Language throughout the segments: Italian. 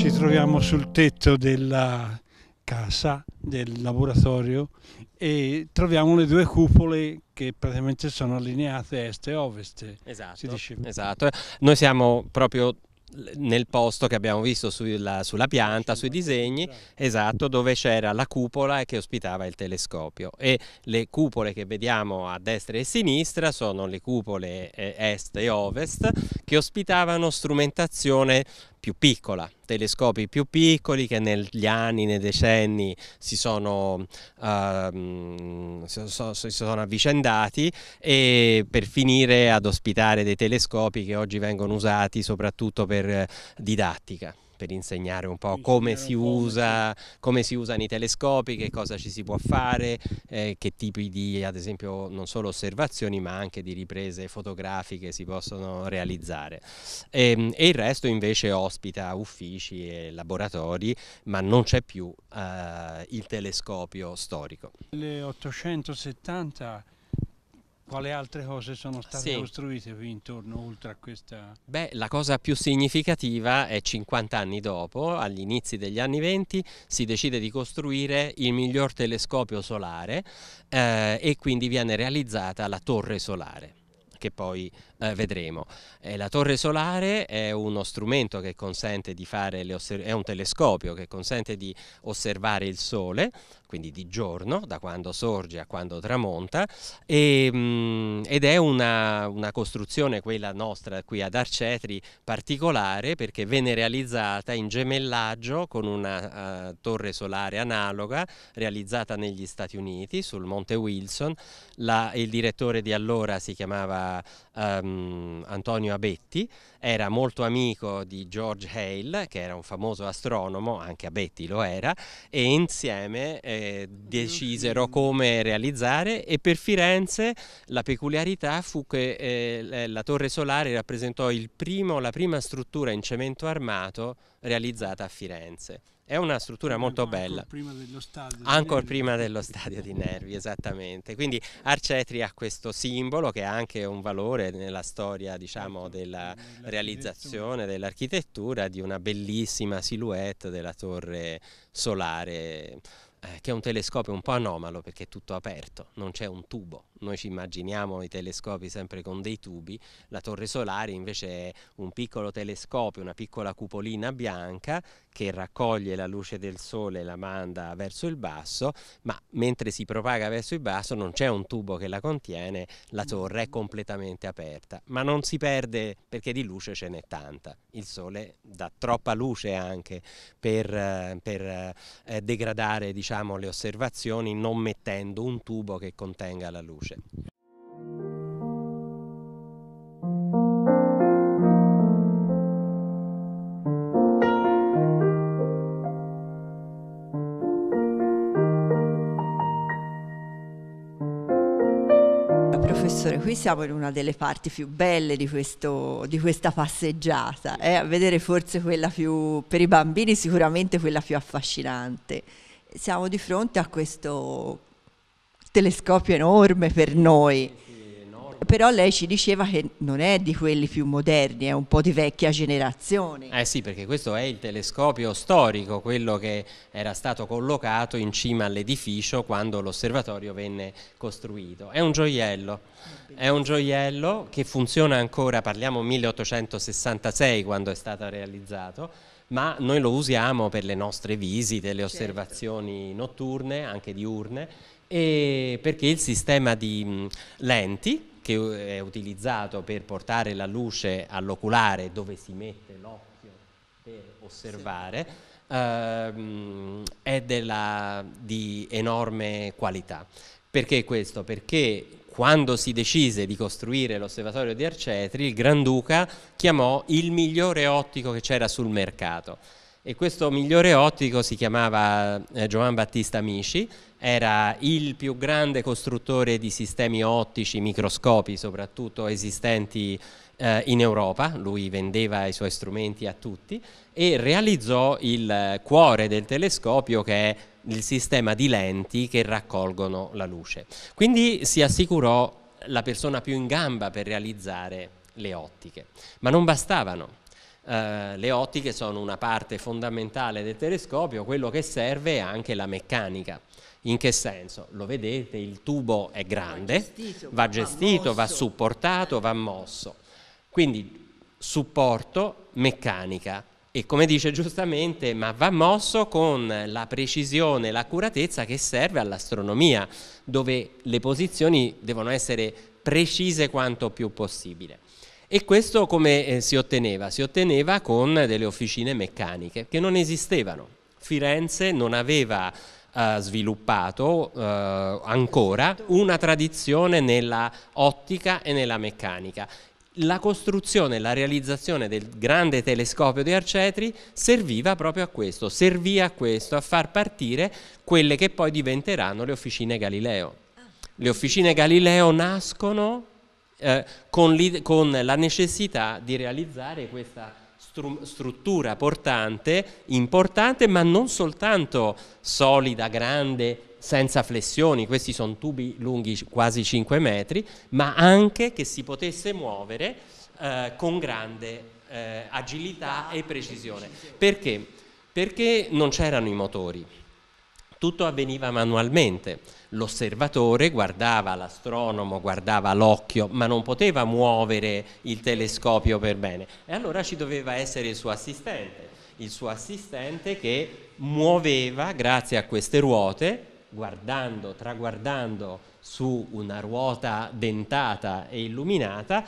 Ci troviamo sul tetto della casa del laboratorio e troviamo le due cupole che praticamente sono allineate est e ovest. Esatto, esatto. Noi siamo proprio nel posto che abbiamo visto sulla, sulla pianta, sui disegni, esatto, dove c'era la cupola che ospitava il telescopio e le cupole che vediamo a destra e a sinistra sono le cupole eh, est e ovest che ospitavano strumentazione più piccola, telescopi più piccoli che negli anni, nei decenni si sono, uh, ehm, si sono, si sono avvicendati e per finire ad ospitare dei telescopi che oggi vengono usati soprattutto per didattica per insegnare un po' come si, usa, come si usano i telescopi, che cosa ci si può fare, eh, che tipi di, ad esempio, non solo osservazioni ma anche di riprese fotografiche si possono realizzare. E, ehm, e il resto invece ospita uffici e laboratori, ma non c'è più eh, il telescopio storico. Nel 870 quale altre cose sono state sì. costruite intorno oltre a questa? Beh, la cosa più significativa è 50 anni dopo, agli inizi degli anni 20, si decide di costruire il miglior telescopio solare eh, e quindi viene realizzata la torre solare che poi eh, vedremo. Eh, la torre solare è uno strumento che consente di fare, le è un telescopio che consente di osservare il sole, quindi di giorno, da quando sorge a quando tramonta, e, mh, mm, ed è una, una, costruzione, quella nostra qui ad Arcetri, particolare perché venne realizzata in gemellaggio con una uh, torre solare analoga realizzata negli Stati Uniti sul Monte Wilson. La, il direttore di allora si chiamava um, Antonio Abetti, era molto amico di George Hale, che era un famoso astronomo, anche Abetti lo era, e insieme eh, decisero come realizzare e per Firenze la peculiarità fu che eh, la torre solare rappresentò primo, la prima struttura in cemento armato realizzata a Firenze. È una struttura molto ancora bella. Prima dello stadio. Ancora prima dello stadio di Nervi, esattamente. Quindi Arcetri ha questo simbolo che ha anche un valore nella storia diciamo, ecco, della realizzazione dell'architettura di una bellissima silhouette della torre solare eh, che è un telescopio un po' anomalo perché è tutto aperto, non c'è un tubo. Noi ci immaginiamo i telescopi sempre con dei tubi, la torre solare invece è un piccolo telescopio, una piccola cupolina bianca che raccoglie la luce del sole e la manda verso il basso, ma mentre si propaga verso il basso non c'è un tubo che la contiene, la torre è mm. completamente aperta, ma non si perde perché di luce ce n'è tanta. Il sole dà troppa luce anche per, eh, per eh, eh, degradare diciamo, diciamo, le osservazioni non mettendo un tubo che contenga la luce. professore, qui siamo in una delle parti più belle di, questo, di questa passeggiata, eh? a vedere forse quella più, per i bambini sicuramente quella più affascinante siamo di fronte a questo telescopio enorme per noi. Però lei ci diceva che non è di quelli più moderni, è un po' di vecchia generazione. Eh sì, perché questo è il telescopio storico, quello che era stato collocato in cima all'edificio quando l'osservatorio venne costruito. È un gioiello, è un gioiello che funziona ancora, parliamo 1866 quando è stato realizzato, ma noi lo usiamo per le nostre visite, le certo. osservazioni notturne, anche diurne, perché il sistema di lenti che eh, è utilizzato per portare la luce all'oculare dove si mette l'occhio per osservare sì. ehm, è della, di enorme qualità. Perché questo? Perché quando si decise di costruire l'osservatorio di Arcetri, il Granduca chiamò il migliore ottico che c'era sul mercato. E questo migliore ottico si chiamava eh, Giovan Battista Amici, era il più grande costruttore di sistemi ottici, microscopi soprattutto esistenti eh, in Europa, lui vendeva i suoi strumenti a tutti e realizzò il eh, cuore del telescopio che è il sistema di lenti che raccolgono la luce. Quindi si assicurò la persona più in gamba per realizzare le ottiche, ma non bastavano. Uh, le ottiche sono una parte fondamentale del telescopio, quello che serve è anche la meccanica. In che senso? Lo vedete, il tubo è grande, va gestito, va, gestito, va supportato, va mosso. Quindi supporto, meccanica. E come dice giustamente, ma va mosso con la precisione e l'accuratezza che serve all'astronomia, dove le posizioni devono essere precise quanto più possibile. E questo come eh, si otteneva? Si otteneva con delle officine meccaniche che non esistevano. Firenze non aveva eh, sviluppato eh, ancora una tradizione nella ottica e nella meccanica la costruzione, la realizzazione del grande telescopio di Arcetri serviva proprio a questo, servì a questo, a far partire quelle che poi diventeranno le officine Galileo. Le officine Galileo nascono eh, con, con, la necessità di realizzare questa stru struttura portante, importante, ma non soltanto solida, grande, senza flessioni, questi sono tubi lunghi quasi 5 metri, ma anche che si potesse muovere eh, con grande eh, agilità e precisione. Perché? Perché non c'erano i motori, tutto avveniva manualmente. L'osservatore guardava, l'astronomo guardava l'occhio, ma non poteva muovere il telescopio per bene. E allora ci doveva essere il suo assistente, il suo assistente che muoveva, grazie a queste ruote, guardando, traguardando su una ruota dentata e illuminata,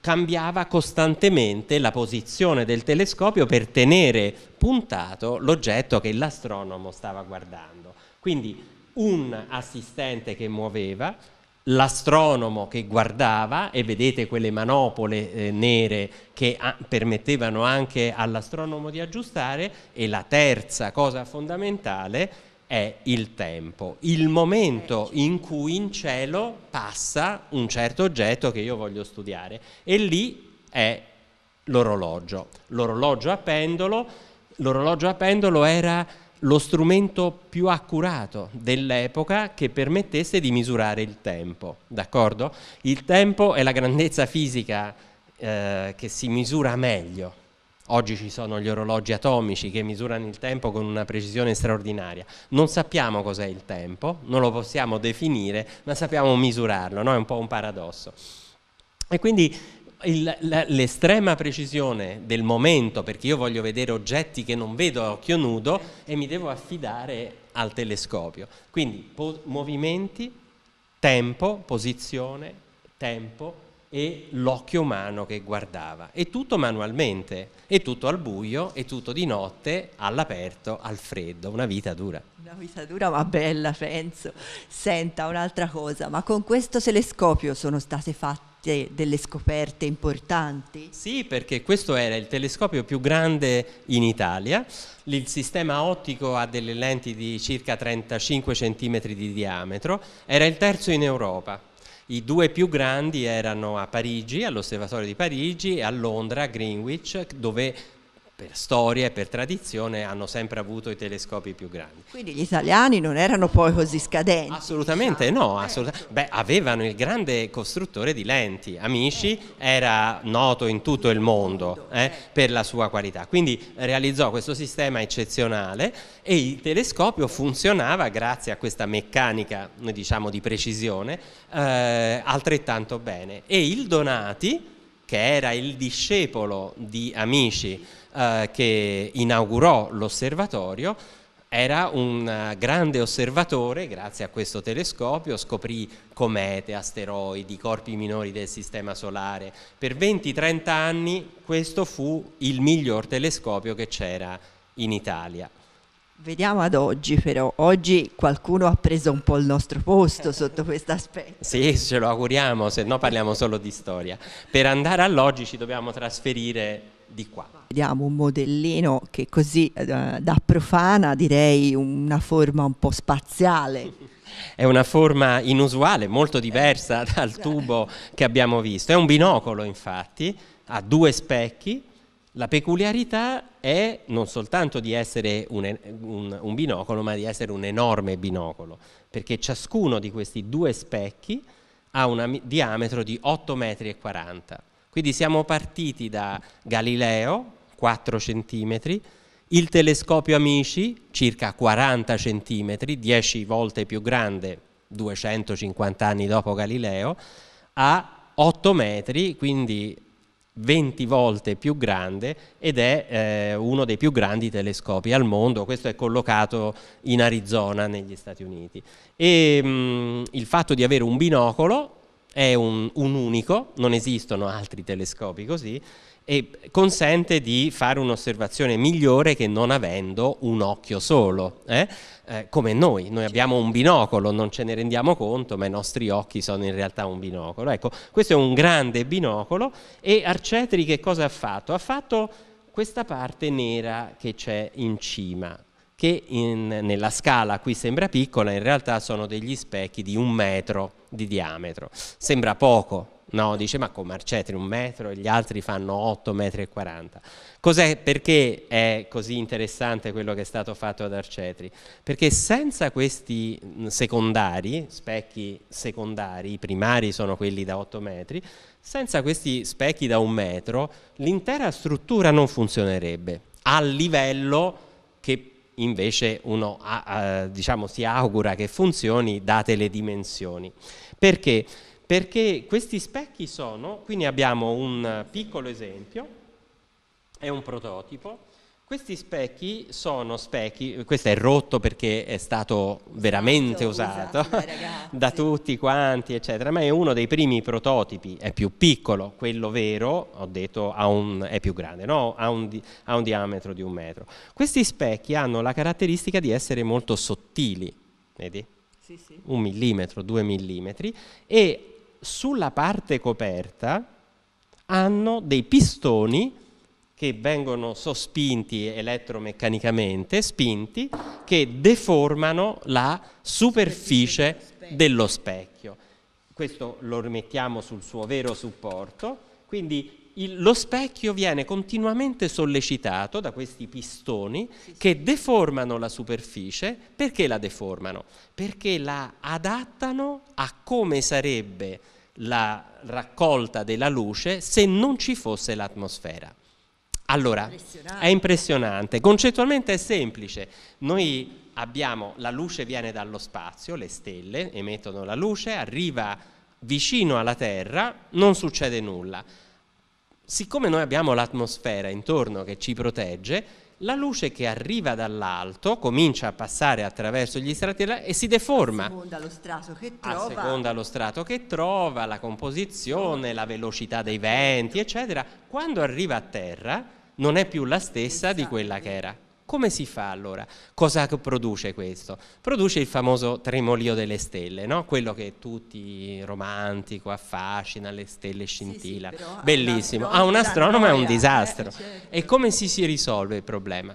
cambiava costantemente la posizione del telescopio per tenere puntato l'oggetto che l'astronomo stava guardando. Quindi un assistente che muoveva, l'astronomo che guardava e vedete quelle manopole eh, nere che permettevano anche all'astronomo di aggiustare e la terza cosa fondamentale è il tempo, il momento certo. in cui in cielo passa un certo oggetto che io voglio studiare e lì è l'orologio. L'orologio a pendolo, l'orologio a pendolo era lo strumento più accurato dell'epoca che permettesse di misurare il tempo, d'accordo? Il tempo è la grandezza fisica eh, che si misura meglio, Oggi ci sono gli orologi atomici che misurano il tempo con una precisione straordinaria. Non sappiamo cos'è il tempo, non lo possiamo definire, ma sappiamo misurarlo, no? è un po' un paradosso. E quindi il, l'estrema precisione del momento, perché io voglio vedere oggetti che non vedo a occhio nudo e mi devo affidare al telescopio. Quindi po- movimenti, tempo, posizione, tempo, e l'occhio umano che guardava. E tutto manualmente, e tutto al buio, e tutto di notte, all'aperto, al freddo, una vita dura. Una vita dura ma bella, penso. Senta un'altra cosa, ma con questo telescopio sono state fatte delle scoperte importanti? Sì, perché questo era il telescopio più grande in Italia. Il sistema ottico ha delle lenti di circa 35 cm di diametro, era il terzo in Europa i due più grandi erano a Parigi, all'Osservatorio di Parigi e a Londra, a Greenwich, dove per storia e per tradizione hanno sempre avuto i telescopi più grandi. Quindi gli italiani non erano poi così scadenti? Assolutamente diciamo. no, assolutamente. Beh, avevano il grande costruttore di lenti, Amici, era noto in tutto il mondo eh, per la sua qualità, quindi realizzò questo sistema eccezionale e il telescopio funzionava grazie a questa meccanica diciamo di precisione eh, altrettanto bene e il Donati che era il discepolo di Amici eh, che inaugurò l'osservatorio, era un eh, grande osservatore, grazie a questo telescopio scoprì comete, asteroidi, corpi minori del Sistema Solare. Per 20-30 anni questo fu il miglior telescopio che c'era in Italia. Vediamo ad oggi però, oggi qualcuno ha preso un po' il nostro posto sotto questo aspetto. Sì, ce lo auguriamo, se no parliamo solo di storia. Per andare all'oggi ci dobbiamo trasferire di qua. Vediamo un modellino che così eh, da profana direi una forma un po' spaziale. È una forma inusuale, molto diversa dal esatto. tubo che abbiamo visto. È un binocolo infatti, ha due specchi la peculiarità è non soltanto di essere un, un, un binocolo, ma di essere un enorme binocolo, perché ciascuno di questi due specchi ha un diametro di 8,40 m. Quindi siamo partiti da Galileo, 4 cm, il telescopio Amici, circa 40 cm, 10 volte più grande, 250 anni dopo Galileo, a 8 metri, quindi 20 volte più grande ed è eh, uno dei più grandi telescopi al mondo, questo è collocato in Arizona negli Stati Uniti. E, mh, mm, il fatto di avere un binocolo è un, un unico, non esistono altri telescopi così, e consente di fare un'osservazione migliore che non avendo un occhio solo, eh? Eh, come noi, noi abbiamo un binocolo, non ce ne rendiamo conto, ma i nostri occhi sono in realtà un binocolo. Ecco, questo è un grande binocolo e Arcetri che cosa ha fatto? Ha fatto questa parte nera che c'è in cima, che in, nella scala qui sembra piccola, in realtà sono degli specchi di un metro di diametro. Sembra poco, No, dice ma come Arcetri un metro e gli altri fanno 8,40 metri Cos'è, perché è così interessante quello che è stato fatto ad Arcetri? Perché senza questi secondari, specchi secondari, i primari sono quelli da 8 metri, senza questi specchi da un metro l'intera struttura non funzionerebbe al livello che invece uno ha, ha, diciamo, si augura che funzioni date le dimensioni. Perché? Perché questi specchi sono, quindi abbiamo un piccolo esempio, è un prototipo, questi specchi sono specchi, questo è rotto perché è stato veramente esatto, usato, usato da tutti quanti, eccetera, ma è uno dei primi prototipi, è più piccolo, quello vero, ho detto, un, è più grande, no? ha, un, ha un diametro di un metro. Questi specchi hanno la caratteristica di essere molto sottili, vedi? Sì, sì. un millimetro, due millimetri, e sulla parte coperta hanno dei pistoni che vengono sospinti elettromeccanicamente, spinti, che deformano la superficie dello specchio. Questo lo rimettiamo sul suo vero supporto, quindi il, lo specchio viene continuamente sollecitato da questi pistoni che deformano la superficie. Perché la deformano? Perché la adattano a come sarebbe la raccolta della luce se non ci fosse l'atmosfera. Allora, impressionante. è impressionante, concettualmente è semplice, noi abbiamo, la luce viene dallo spazio, le stelle emettono la luce, arriva vicino alla Terra, non succede nulla. Siccome noi abbiamo l'atmosfera intorno che ci protegge, la luce che arriva dall'alto comincia a passare attraverso gli strati e si deforma. A seconda lo strato che trova. A seconda lo strato che trova, la composizione, la velocità dei venti, eccetera. Quando arriva a terra non è più la stessa di esatto. quella che era. Come si fa allora? Cosa produce questo? Produce il famoso tremolio delle stelle, no? quello che tutti romantico affascina, le stelle scintilla, sì, sì, bellissimo. A un astronomo è un eh, disastro. Eh, certo. E come si, si risolve il problema?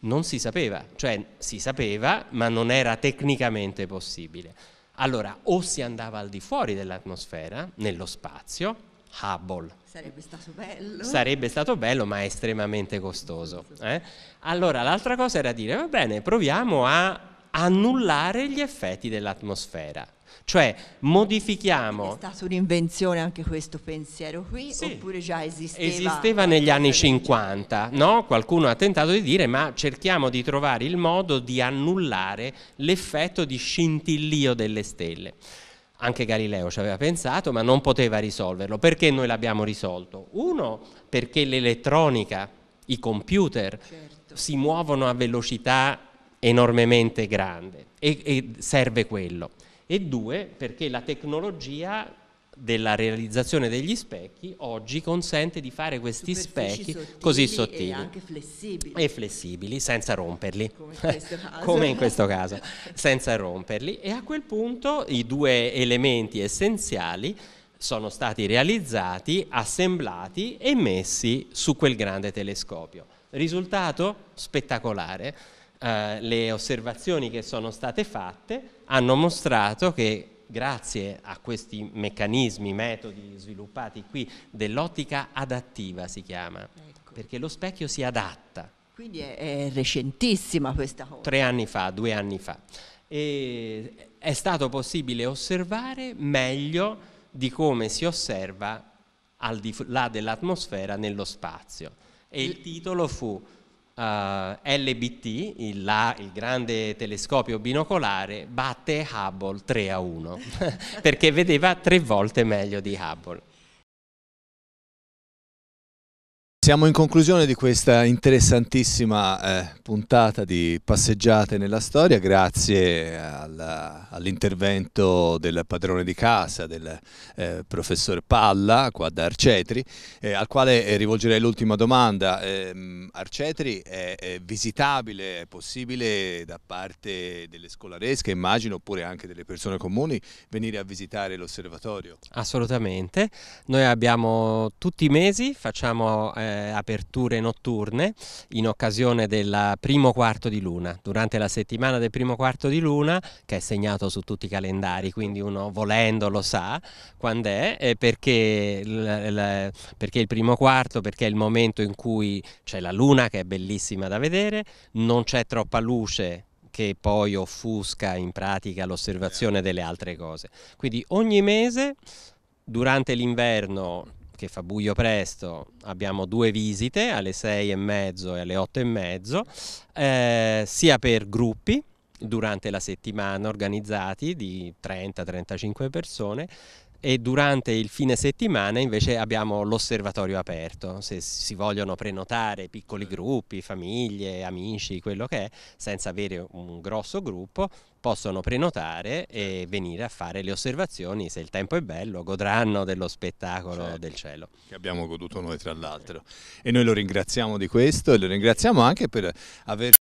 Non si sapeva, cioè si sapeva ma non era tecnicamente possibile. Allora o si andava al di fuori dell'atmosfera, nello spazio, Hubble. Sarebbe stato bello. Sarebbe stato bello, ma è estremamente costoso. Eh? Allora, l'altra cosa era dire, va bene, proviamo a annullare gli effetti dell'atmosfera. Cioè, modifichiamo... È stata un'invenzione anche questo pensiero qui, sì. oppure già esisteva? Esisteva negli anni 50, no? Qualcuno ha tentato di dire, ma cerchiamo di trovare il modo di annullare l'effetto di scintillio delle stelle anche Galileo ci aveva pensato, ma non poteva risolverlo. Perché noi l'abbiamo risolto? Uno, perché l'elettronica, i computer certo. si muovono a velocità enormemente grande e, e serve quello. E due, perché la tecnologia della realizzazione degli specchi oggi consente di fare questi specchi sottili così sottili e anche flessibili, e flessibili senza romperli come in, come in questo caso senza romperli e a quel punto i due elementi essenziali sono stati realizzati, assemblati e messi su quel grande telescopio. Risultato spettacolare. Uh, le osservazioni che sono state fatte hanno mostrato che grazie a questi meccanismi, metodi sviluppati qui, dell'ottica adattiva si chiama, ecco. perché lo specchio si adatta. Quindi è, è recentissima questa cosa. Tre anni fa, due anni fa. E è stato possibile osservare meglio di come si osserva al di là dell'atmosfera nello spazio. E il titolo fu Uh, eh, LBT, il, la, il, grande telescopio binocolare, batte Hubble 3 a 1 perché vedeva tre volte meglio di Hubble. Siamo in conclusione di questa interessantissima eh, puntata di Passeggiate nella Storia, grazie all'intervento del padrone di casa, del eh, professor Palla, qua da Arcetri, eh, al quale eh, rivolgerei l'ultima domanda. Ehm, Arcetri è, è, visitabile, è possibile da parte delle scolaresche, immagino, oppure anche delle persone comuni, venire a visitare l'osservatorio? Assolutamente, noi abbiamo tutti i mesi, facciamo... Eh, eh, aperture notturne in occasione del primo quarto di luna. Durante la settimana del primo quarto di luna, che è segnato su tutti i calendari, quindi uno volendo lo sa quando è, eh, perché, perché il primo quarto, perché è il momento in cui c'è la luna che è bellissima da vedere, non c'è troppa luce che poi offusca in pratica l'osservazione certo. delle altre cose. Quindi ogni mese durante l'inverno che fa buio presto, abbiamo due visite alle sei e mezzo e alle otto e mezzo, eh, sia per gruppi durante la settimana organizzati di 30-35 persone, e durante il fine settimana invece abbiamo l'osservatorio aperto, se si vogliono prenotare piccoli certo. gruppi, famiglie, amici, quello che è, senza avere un grosso gruppo, possono prenotare e certo. venire a fare le osservazioni, se il tempo è bello godranno dello spettacolo certo, del cielo. Che abbiamo goduto noi tra l'altro e noi lo ringraziamo di questo e lo ringraziamo anche per aver